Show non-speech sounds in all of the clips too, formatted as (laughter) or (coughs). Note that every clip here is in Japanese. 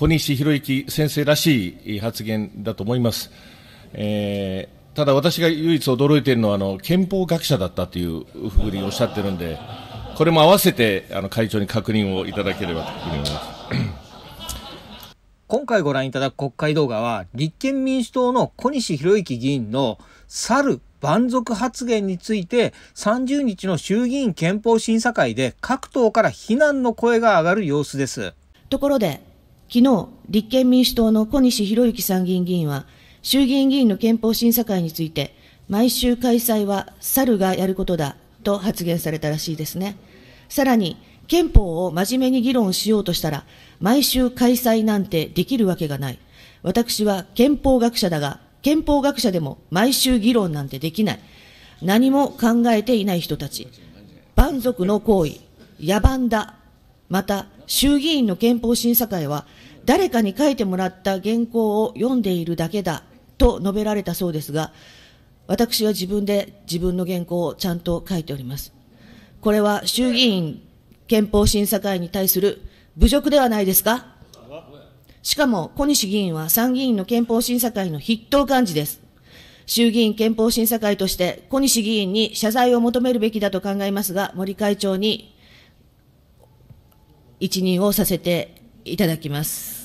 小西博之先生らしい発言だと思います。えー、ただ私が唯一驚いているのはあの憲法学者だったというふうにおっしゃってるんで、これも合わせてあの会長に確認をいただければというふうに思います。今回ご覧いただく国会動画は、立憲民主党の小西博之議員の猿蛮族発言について、30日の衆議院憲法審査会で各党から非難の声が上がる様子です。ところで、昨日、立憲民主党の小西博之参議院議員は、衆議院議員の憲法審査会について、毎週開催は猿がやることだと発言されたらしいですね。さらに、憲法を真面目に議論しようとしたら、毎週開催なんてできるわけがない。私は憲法学者だが、憲法学者でも毎週議論なんてできない。何も考えていない人たち。蛮族の行為、野蛮だ。また、衆議院の憲法審査会は、誰かに書いてもらった原稿を読んでいるだけだと述べられたそうですが、私は自分で自分の原稿をちゃんと書いております。これは衆議院憲法審査会に対する侮辱ではないですかしかも小西議員は参議院の憲法審査会の筆頭幹事です。衆議院憲法審査会として小西議員に謝罪を求めるべきだと考えますが、森会長に一任をさせていただきます。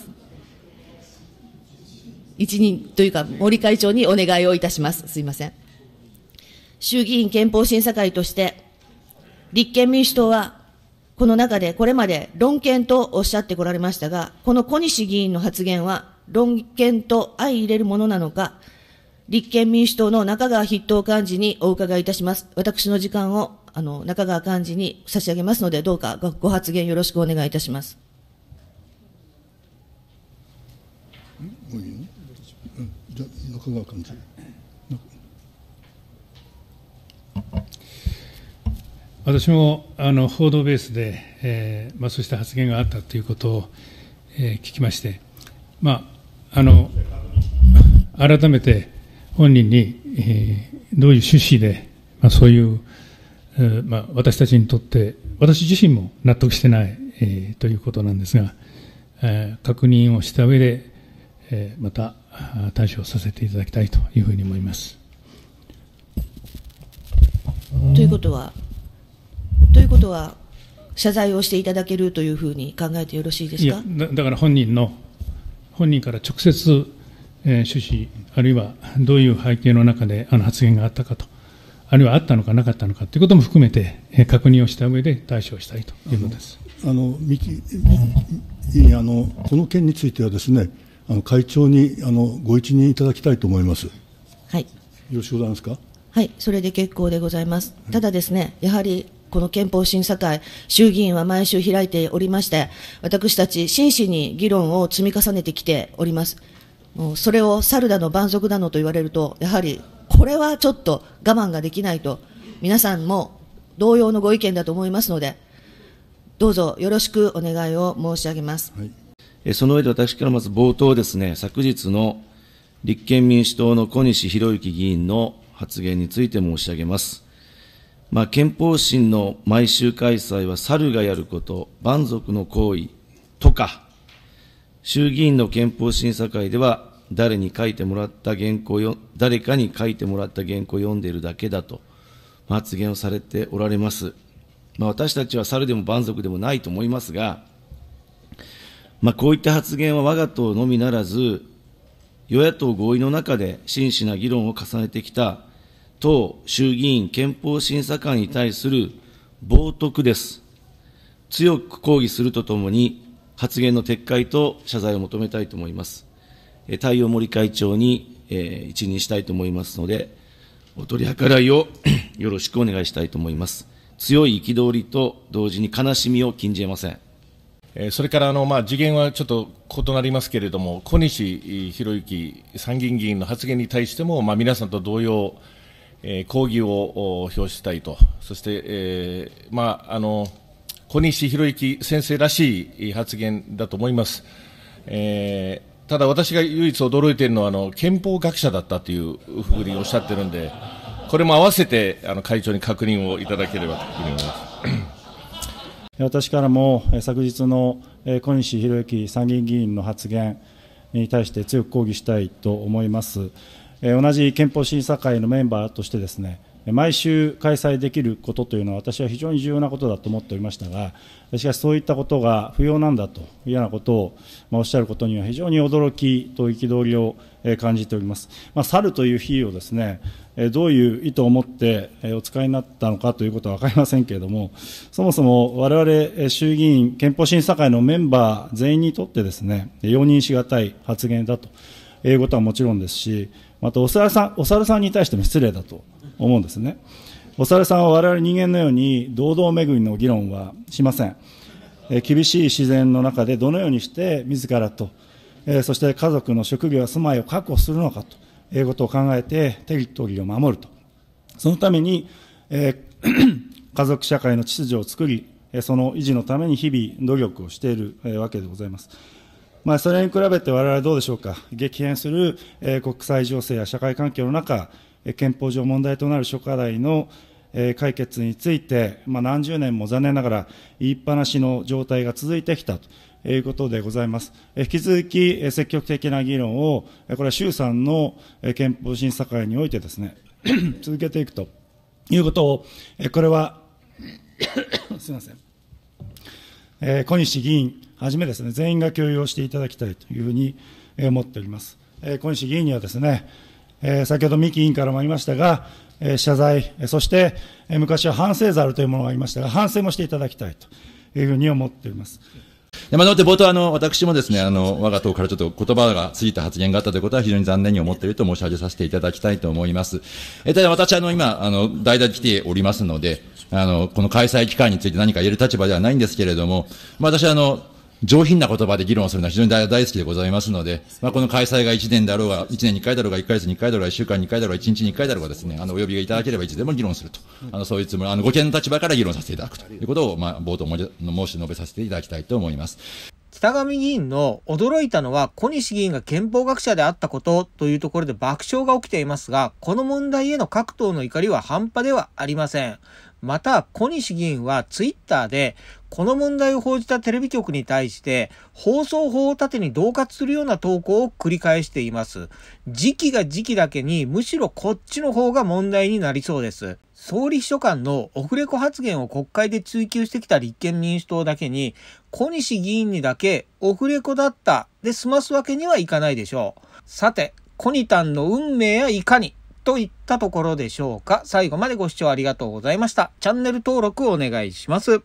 一任というか、森会長にお願いをいたします。すいません。衆議院憲法審査会として、立憲民主党は、この中でこれまで論憲とおっしゃってこられましたが、この小西議員の発言は、論憲と相入れるものなのか、立憲民主党の中川筆頭幹事にお伺いいたします。私の時間を、あの、中川幹事に差し上げますので、どうかご発言よろしくお願いいたします。じゃ中川君私もあの報道ベースで、えーまあ、そうした発言があったということを、えー、聞きまして、まあ、あの改めて本人に、えー、どういう趣旨で、まあ、そういう、えーまあ、私たちにとって私自身も納得してない、えー、ということなんですが、えー、確認をした上で、えー、また対処させていただきたいというふうに思います。ということは、ということは、謝罪をしていただけるというふうに考えてよろしいですかだから本人の、本人から直接、えー、趣旨、あるいはどういう背景の中であの発言があったかと、あるいはあったのかなかったのかということも含めて、えー、確認をした上で対処したいということです。あのあのこの件についてはですねあの会長にあのご一任いただきたいと思います。はい。よろしくございますか。はい、それで結構でございます。ただですね、やはりこの憲法審査会、衆議院は毎週開いておりまして、私たち真摯に議論を積み重ねてきております。もうそれを猿だの、蛮族だのと言われると、やはりこれはちょっと我慢ができないと、皆さんも同様のご意見だと思いますので、どうぞよろしくお願いを申し上げます。はいその上で私からまず冒頭ですね、昨日の立憲民主党の小西博之議員の発言について申し上げます。まあ、憲法審の毎週開催は猿がやること、蛮族の行為とか、衆議院の憲法審査会では誰に書いてもらった原稿を、誰かに書いてもらった原稿を読んでいるだけだと、発言をされておられます。まあ、私たちは猿でも蛮族でもないと思いますが、まあ、こういった発言は我が党のみならず、与野党合意の中で真摯な議論を重ねてきた党衆議院憲法審査官に対する冒涜です。強く抗議するとともに、発言の撤回と謝罪を求めたいと思います。対応森会長に、えー、一任したいと思いますので、お取り計らいをよろしくお願いしたいと思います。強い憤りと同時に悲しみを禁じ得ません。えそれからあの、まあ、次元はちょっと異なりますけれども、小西博之参議院議員の発言に対しても、まあ、皆さんと同様、えー、抗議を表したいと、そして、えーまあ、あの小西博之先生らしい発言だと思います。えー、ただ私が唯一驚いているのはあの憲法学者だったというふうにおっしゃってるんで、これも合わせてあの会長に確認をいただければと思います。私からも昨日の小西洋之参議院議員の発言に対して強く抗議したいと思います。同じ憲法審査会のメンバーとしてですね毎週開催できることというのは私は非常に重要なことだと思っておりましたがしかしそういったことが不要なんだというようなことを、まおっしゃることには非常に驚きと憤りを感じております、まあ、猿という喩をですねどういう意図を持ってお使いになったのかということは分かりませんけれどもそもそも我々衆議院憲法審査会のメンバー全員にとってですね容認しがたい発言だということはもちろんですしまたお猿さんお猿さんに対しても失礼だと思うんですね。お猿さんは我々人間のように堂々巡りの議論はしません。え厳しい自然の中でどのようにして自らと、えそして家族の職業や住まいを確保するのかということを考えてテリトリーを守ると。そのために、え (clears throat) 家族社会の秩序を作り、その維持のために日々努力をしているわけでございます。まあ、それに比べて我々どうでしょうか、激変する国際情勢や社会環境の中、憲法上問題となる諸課題の解決について、まあ、何十年も残念ながら言いっぱなしの状態が続いてきたということでございます。引き続き積極的な議論を、これは衆参の憲法審査会においてですね、(coughs) 続けていくということを、これは (coughs) すみません、えー、小西議員はじめですね、全員が共有をしていただきたいというふうに思っております。えー、小西議員にはですね、え先ほど三木委員からもありましたが、え謝罪、そして、え昔は反省ざるというものがありましたが、反省もしていただきたいというふうに思っております。山手冒頭あの、私もですね、あの、我が党からちょっと言葉がついた発言があったということは非常に残念に思っていると申し上げさせていただきたいと思います。えただ私、あの、今、あの、代々来ておりますので、あの、この開催期間について何か言える立場ではないんですけれども、まあ、私はあの、上品な言葉で議論するのは非常に大好きでございますので、まあ、この開催が1年だろうが、1年に1回だろうが、1ヶ月に1回だろうが、1週間に1回だろうが、1日に1回だろうがですね、あの、お呼びがいただければいつでも議論すると。あの、そういうつもり、あの、ご見の立場から議論させていただくということを、まあ、冒頭申し述べさせていただきたいと思います。北上議員の驚いたのは小西議員が憲法学者であったことというところで爆笑が起きていますが、この問題への各党の怒りは半端ではありません。また小西議員はツイッターでこの問題を報じたテレビ局に対して放送法を盾に恫喝するような投稿を繰り返しています。時期が時期だけにむしろこっちの方が問題になりそうです。総理秘書官のオフレコ発言を国会で追及してきた立憲民主党だけに、小西議員にだけオフレコだったで済ますわけにはいかないでしょう。さて、小ニタンの運命やいかにといったところでしょうか。最後までご視聴ありがとうございました。チャンネル登録お願いします。